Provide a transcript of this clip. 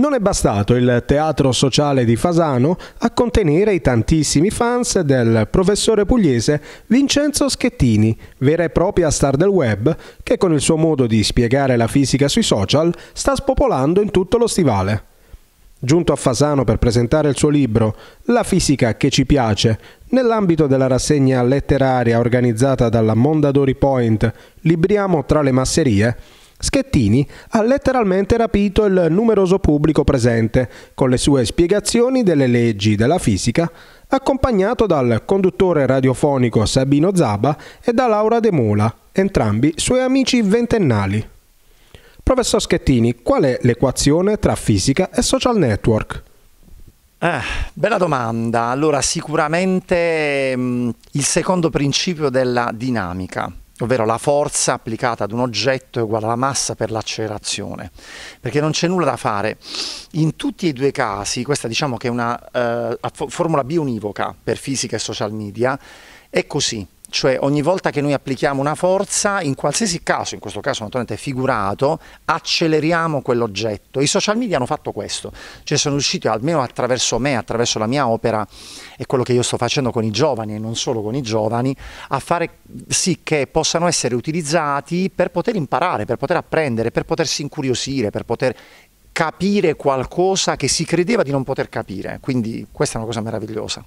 Non è bastato il teatro sociale di Fasano a contenere i tantissimi fans del professore pugliese Vincenzo Schettini, vera e propria star del web, che con il suo modo di spiegare la fisica sui social sta spopolando in tutto lo stivale. Giunto a Fasano per presentare il suo libro La fisica che ci piace, nell'ambito della rassegna letteraria organizzata dalla Mondadori Point Libriamo tra le masserie, Schettini ha letteralmente rapito il numeroso pubblico presente con le sue spiegazioni delle leggi della fisica, accompagnato dal conduttore radiofonico Sabino Zaba e da Laura De Mola, entrambi suoi amici ventennali. Professor Schettini, qual è l'equazione tra fisica e social network? Ah, bella domanda. Allora, sicuramente mh, mm, il secondo principio della dinamica, ovvero la forza applicata ad un oggetto è uguale alla massa per l'accelerazione, perché non c'è nulla da fare. In tutti e due i casi, questa diciamo che è una eh, formula bionivoca per fisica e social media, è così, cioè ogni volta che noi applichiamo una forza, in qualsiasi caso, in questo caso naturalmente figurato, acceleriamo quell'oggetto. I social media hanno fatto questo, cioè sono riusciti almeno attraverso me, attraverso la mia opera e quello che io sto facendo con i giovani e non solo con i giovani, a fare sì che possano essere utilizzati per poter imparare, per poter apprendere, per potersi incuriosire, per poter capire qualcosa che si credeva di non poter capire. Quindi questa è una cosa meravigliosa.